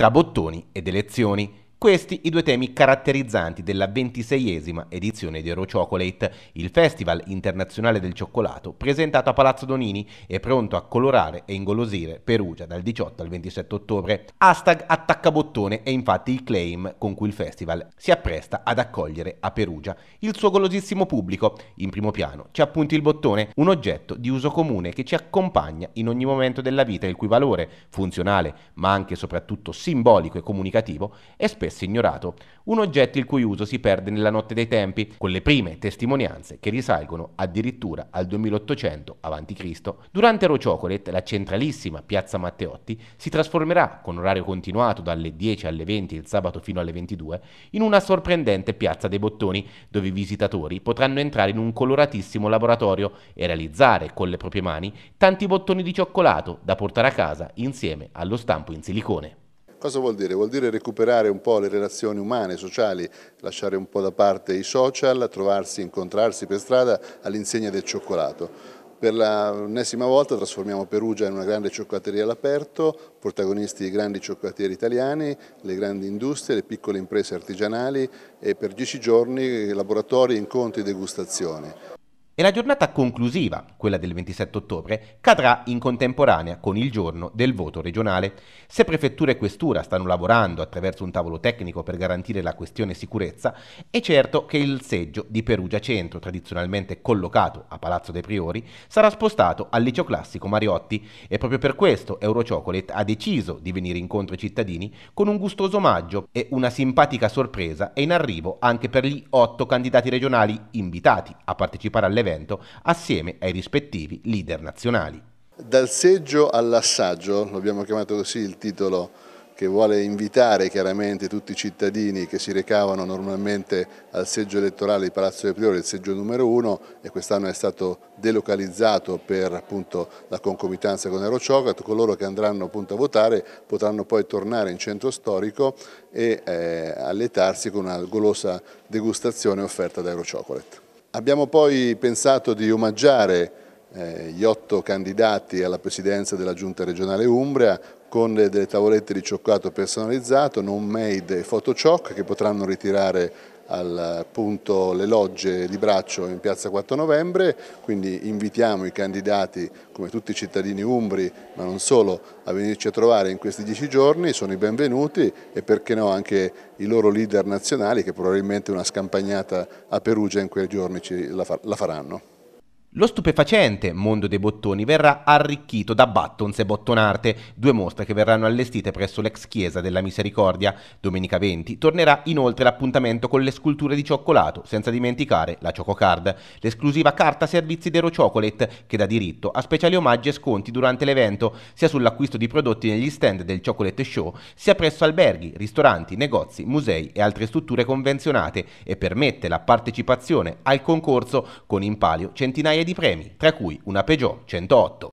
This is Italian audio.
tra bottoni ed elezioni. Questi i due temi caratterizzanti della ventiseiesima edizione di Euro Chocolate, il Festival Internazionale del Cioccolato presentato a Palazzo Donini e pronto a colorare e ingolosire Perugia dal 18 al 27 ottobre. Hashtag attaccabottone è infatti il claim con cui il festival si appresta ad accogliere a Perugia il suo golosissimo pubblico. In primo piano ci appunti il bottone, un oggetto di uso comune che ci accompagna in ogni momento della vita il cui valore, funzionale ma anche e soprattutto simbolico e comunicativo, è spesso avesse ignorato un oggetto il cui uso si perde nella notte dei tempi, con le prime testimonianze che risalgono addirittura al 2800 a.C. Durante Rociocolet, la centralissima piazza Matteotti si trasformerà, con orario continuato dalle 10 alle 20 il sabato fino alle 22, in una sorprendente piazza dei bottoni, dove i visitatori potranno entrare in un coloratissimo laboratorio e realizzare con le proprie mani tanti bottoni di cioccolato da portare a casa insieme allo stampo in silicone. Cosa vuol dire? Vuol dire recuperare un po' le relazioni umane, sociali, lasciare un po' da parte i social, trovarsi, incontrarsi per strada all'insegna del cioccolato. Per l'ennesima volta trasformiamo Perugia in una grande cioccolateria all'aperto, protagonisti i grandi cioccolatieri italiani, le grandi industrie, le piccole imprese artigianali e per dieci giorni laboratori, incontri, e degustazioni e la giornata conclusiva, quella del 27 ottobre, cadrà in contemporanea con il giorno del voto regionale. Se prefettura e questura stanno lavorando attraverso un tavolo tecnico per garantire la questione sicurezza, è certo che il seggio di Perugia Centro, tradizionalmente collocato a Palazzo dei Priori, sarà spostato al liceo classico Mariotti e proprio per questo Eurochocolate ha deciso di venire incontro ai cittadini con un gustoso omaggio e una simpatica sorpresa è in arrivo anche per gli otto candidati regionali invitati a partecipare all'evento evento assieme ai rispettivi leader nazionali. Dal seggio all'assaggio, lo abbiamo chiamato così il titolo che vuole invitare chiaramente tutti i cittadini che si recavano normalmente al seggio elettorale di Palazzo del Priore, il seggio numero uno, e quest'anno è stato delocalizzato per appunto, la concomitanza con Eurociocat, coloro che andranno appunto, a votare potranno poi tornare in centro storico e eh, alletarsi con una golosa degustazione offerta da Eurochocolate. Abbiamo poi pensato di omaggiare eh, gli otto candidati alla presidenza della Giunta regionale Umbria con delle tavolette di cioccolato personalizzato, non made e photocioc che potranno ritirare al punto Le Logge di Braccio in piazza 4 novembre, quindi invitiamo i candidati come tutti i cittadini umbri ma non solo a venirci a trovare in questi dieci giorni, sono i benvenuti e perché no anche i loro leader nazionali che probabilmente una scampagnata a Perugia in quei giorni la faranno. Lo stupefacente mondo dei bottoni verrà arricchito da Buttons e Bottonarte, due mostre che verranno allestite presso l'ex chiesa della Misericordia. Domenica 20 tornerà inoltre l'appuntamento con le sculture di cioccolato, senza dimenticare la Card, l'esclusiva carta servizi Dero Chocolate che dà diritto a speciali omaggi e sconti durante l'evento, sia sull'acquisto di prodotti negli stand del Chocolate Show, sia presso alberghi, ristoranti, negozi, musei e altre strutture convenzionate e permette la partecipazione al concorso con in palio centinaia serie di premi, tra cui una Peugeot 108